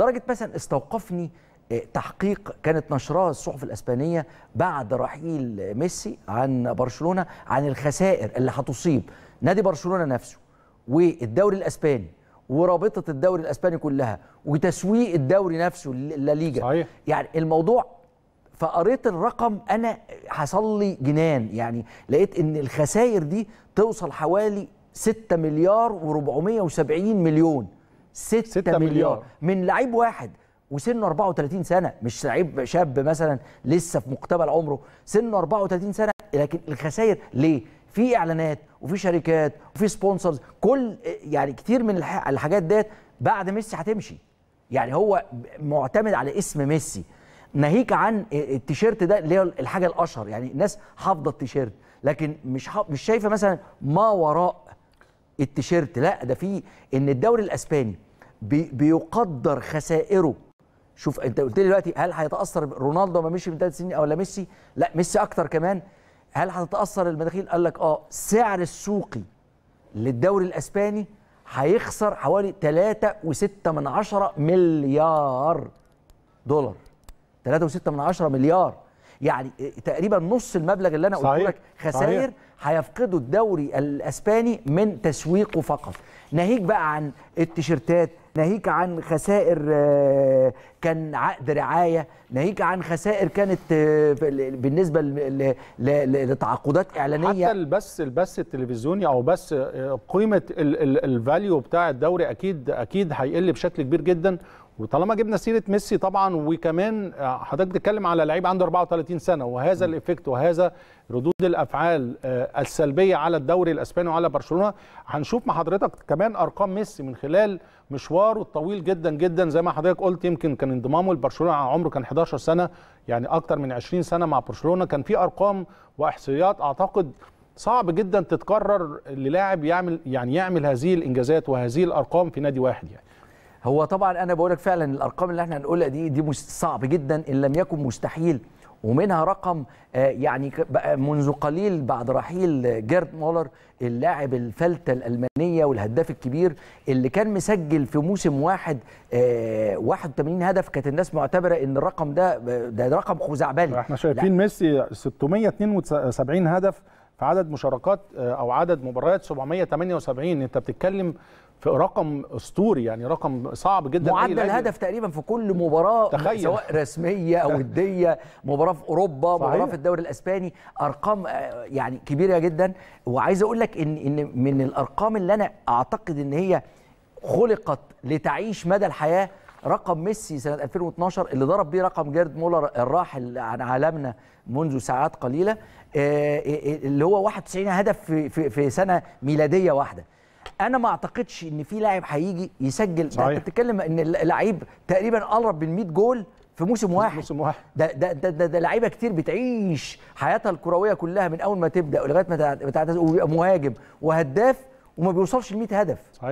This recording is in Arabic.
لدرجه مثلا استوقفني آه، تحقيق كانت نشرها الصحف الاسبانيه بعد رحيل ميسي عن برشلونه عن الخسائر اللي هتصيب نادي برشلونه نفسه والدوري الاسباني ورابطه الدوري الاسباني كلها وتسويق الدوري نفسه لليجا صحيح. يعني الموضوع فقريت الرقم انا حصل لي جنان يعني لقيت ان الخسائر دي توصل حوالي 6 مليار و470 مليون 6, 6 مليار, مليار من لعيب واحد وسنه 34 سنه مش لعيب شاب مثلا لسه في مقتبل عمره سنه 34 سنه لكن الخسائر ليه في اعلانات وفي شركات وفي سبونسرز كل يعني كتير من الحاجات ديت بعد ميسي هتمشي يعني هو معتمد على اسم ميسي ناهيك عن التيشيرت ده اللي هي الحاجه الاشهر يعني الناس حافظه التيشيرت لكن مش مش شايفه مثلا ما وراء التيشيرت لا ده في ان الدوري الاسباني بي بيقدر خسائره شوف انت قلت لي دلوقتي هل هيتاثر رونالدو ما مشي من ثلاث سنين او لا ميسي لا ميسي اكتر كمان هل هتتاثر المداخيل قال لك اه سعر السوقي للدوري الاسباني هيخسر حوالي 3.6 من عشرة مليار دولار 3.6 من عشرة مليار يعني تقريبا نص المبلغ اللي انا قلت لك خسائر هيفقدوا الدوري الاسباني من تسويقه فقط ناهيك بقى عن التيشيرتات ناهيك عن خسائر آه، كان عقد رعايه ناهيك عن خسائر كانت آه، بالنسبه لتعاقدات اعلانيه حتى البث البث التلفزيوني او بث آه، قيمه الفاليو بتاع الدوري اكيد اكيد هيقل بشكل كبير جدا وطالما جبنا سيره ميسي طبعا وكمان حضرتك بتتكلم على لعيب عنده 34 سنه وهذا الايفكت وهذا ردود الافعال آه، السلبيه على الدوري الاسباني وعلى برشلونه هنشوف مع حضرتك كمان ارقام ميسي من خلال مشواره الطويل جدا جدا زي ما حضرتك قلت يمكن كان انضمامه لبرشلونه عمره كان 11 سنه يعني اكتر من 20 سنه مع برشلونه كان في ارقام واحصائيات اعتقد صعب جدا تتكرر للاعب يعمل يعني يعمل هذه الانجازات وهذه الارقام في نادي واحد يعني هو طبعا انا بقول لك فعلا الارقام اللي احنا هنقولها دي دي صعب جدا ان لم يكن مستحيل ومنها رقم آه، يعني منذ قليل بعد رحيل جيرد مولر اللاعب الفلتة الألمانية والهداف الكبير اللي كان مسجل في موسم واحد 81 آه، هدف كانت الناس معتبرة ان الرقم ده ده رقم خزعبلي احنا شايفين ميسي 672 هدف في عدد مشاركات آه، او عدد مباريات 778 انت بتتكلم في رقم اسطوري يعني رقم صعب جدا معدل هدف تقريبا في كل مباراه تخيل. سواء رسميه او وديه مباراه في اوروبا صحيح. مباراه في الدوري الاسباني ارقام آه، يعني كبيره جدا وعايز اقول لك ان ان من الارقام اللي انا اعتقد ان هي خلقت لتعيش مدى الحياه رقم ميسي سنه 2012 اللي ضرب بيه رقم جيرد مولر الراحل عن عالمنا منذ ساعات قليله آه، آه، اللي هو 91 هدف في سنه ميلاديه واحده انا ما اعتقدش ان في لاعب هيجي يسجل صحيح. ده انت بتتكلم ان اللعيب تقريبا قرب من 100 جول في موسم واحد موسم واحد ده ده ده, ده, ده لعيبه كتير بتعيش حياتها الكرويه كلها من اول ما تبدا لغايه ما تعتزل وبيبقى مهاجم وهداف وما بيوصلش ل 100 هدف صحيح